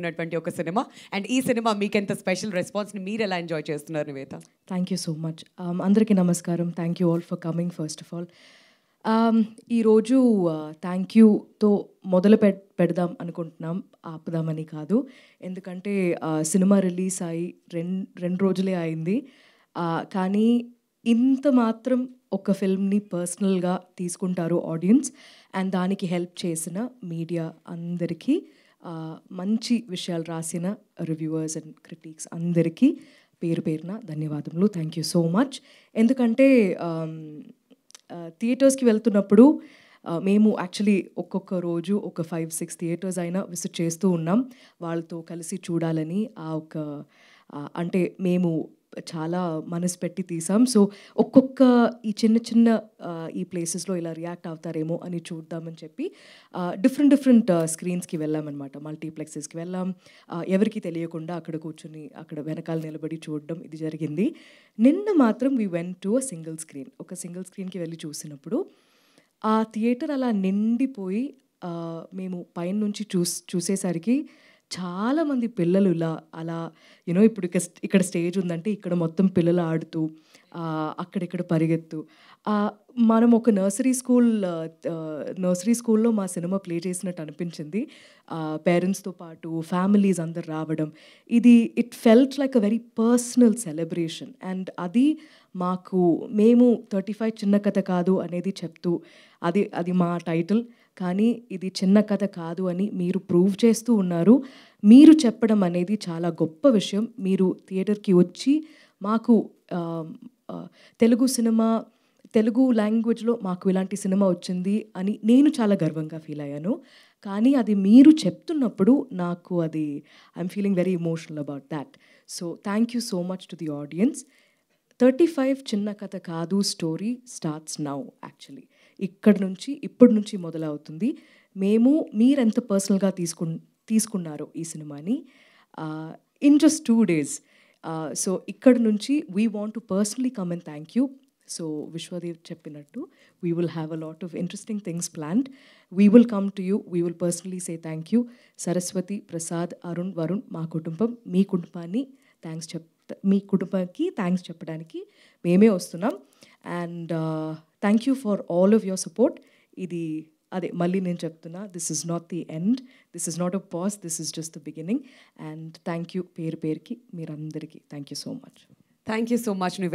ఉన్నటువంటి ఒక cinema and ఈ సినిమా మీకు ఎంత స్పెషల్ రెస్పాన్స్ని మీరు ఎలా ఎంజాయ్ చేస్తున్నారు Nivetha thank you so much అందరికీ నమస్కారం thank you all for coming first of all ఈరోజు థ్యాంక్ యూతో మొదలు పె పెడదాం అనుకుంటున్నాం ఆపుదామని కాదు ఎందుకంటే uh, సినిమా రిలీజ్ అయి రెండు రెండు రోజులే అయింది uh, కానీ ఇంత మాత్రం ఒక ఫిల్మ్ని పర్సనల్గా తీసుకుంటారు ఆడియన్స్ అండ్ దానికి హెల్ప్ చేసిన మీడియా అందరికీ మంచి విషయాలు రాసిన రివ్యూవర్స్ అండ్ క్రిటిక్స్ అందరికీ పేరు పేరున ధన్యవాదములు థ్యాంక్ యూ సో మచ్ ఎందుకంటే థియేటర్స్కి వెళ్తున్నప్పుడు మేము యాక్చువల్లీ ఒక్కొక్క రోజు ఒక ఫైవ్ సిక్స్ థియేటర్స్ అయినా విజిట్ చేస్తూ ఉన్నాం వాళ్ళతో కలిసి చూడాలని ఆ ఒక అంటే మేము చాలా మనసు పెట్టి తీసాం సో ఒక్కొక్క ఈ చిన్న చిన్న ఈ ప్లేసెస్లో ఇలా రియాక్ట్ అవుతారేమో అని చూద్దామని చెప్పి డిఫరెంట్ డిఫరెంట్ స్క్రీన్స్కి వెళ్ళామన్నమాట మల్టీప్లెక్సెస్కి వెళ్ళాం ఎవరికి తెలియకుండా అక్కడ కూర్చుని అక్కడ వెనకాల నిలబడి చూడడం ఇది జరిగింది నిన్న మాత్రం we went to a single screen ఒక సింగిల్ స్క్రీన్కి వెళ్ళి చూసినప్పుడు ఆ థియేటర్ అలా నిండిపోయి మేము పైన నుంచి చూస్ చూసేసరికి చాలామంది పిల్లలు ఇలా అలా యూనో ఇప్పుడు ఇక్కడ స్టేజ్ ఉందంటే ఇక్కడ మొత్తం పిల్లలు ఆడుతూ అక్కడిక్కడ పరిగెత్తు మనం ఒక నర్సరీ స్కూల్ నర్సరీ స్కూల్లో మా సినిమా ప్లే చేసినట్టు అనిపించింది పేరెంట్స్తో పాటు ఫ్యామిలీస్ అందరు రావడం ఇది it felt like a very personal celebration and అది మాకు మేము థర్టీ ఫైవ్ చిన్న కథ కాదు అనేది చెప్తూ అది అది మా టైటిల్ కానీ ఇది చిన్న కథ కాదు అని మీరు ప్రూవ్ చేస్తూ ఉన్నారు మీరు చెప్పడం అనేది చాలా గొప్ప విషయం మీరు థియేటర్కి వచ్చి మాకు తెలుగు సినిమా తెలుగు లాంగ్వేజ్లో మాకు ఇలాంటి సినిమా వచ్చింది అని నేను చాలా గర్వంగా ఫీల్ అయ్యాను కానీ అది మీరు చెప్తున్నప్పుడు నాకు అది I'm feeling very emotional about that so thank you so much to the audience thirty five చిన్న కథ కాదు స్టోరీ స్టార్ట్స్ నౌ యాక్చువల్లీ ఇక్కడ నుంచి ఇప్పటి నుంచి మొదలవుతుంది మేము మీరెంత పర్సనల్గా తీసుకు తీసుకున్నారో ఈ సినిమాని in just two days so ఇక్కడ నుంచి we want to personally come and thank you so Vishwadev చెప్పినట్టు we will have a lot of interesting things planned we will come to you we will personally say thank you Saraswati Prasad Arun Varun మా కుటుంబం మీ కుటుంబాన్ని thanks చెప్ మీ కుటుంబానికి thanks చెప్పడానికి మేమే వస్తున్నాం and thank you for all of your support ఇది అదే మళ్ళీ నేను చెప్తున్నా this is not the end this is not a pause this is just the beginning and thank you పేరు పేరుకి మీరందరికీ thank you so much thank you so much నువ్వు